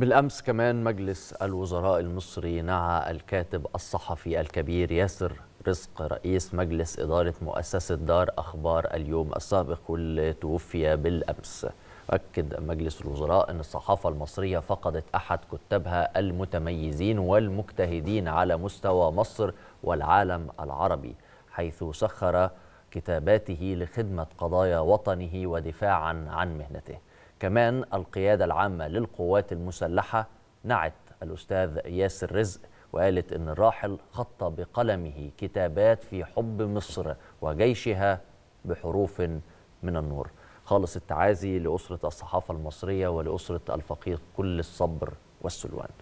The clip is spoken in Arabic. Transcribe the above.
بالأمس كمان مجلس الوزراء المصري نعى الكاتب الصحفي الكبير ياسر رزق رئيس مجلس إدارة مؤسسة دار أخبار اليوم السابق واللي توفي بالأمس أكد مجلس الوزراء أن الصحافة المصرية فقدت أحد كتابها المتميزين والمجتهدين على مستوى مصر والعالم العربي حيث سخر كتاباته لخدمة قضايا وطنه ودفاعا عن مهنته كمان القيادة العامة للقوات المسلحة نعت الأستاذ ياسر رزق وقالت إن الراحل خط بقلمه كتابات في حب مصر وجيشها بحروف من النور خالص التعازي لأسرة الصحافة المصرية ولأسرة الفقيد كل الصبر والسلوان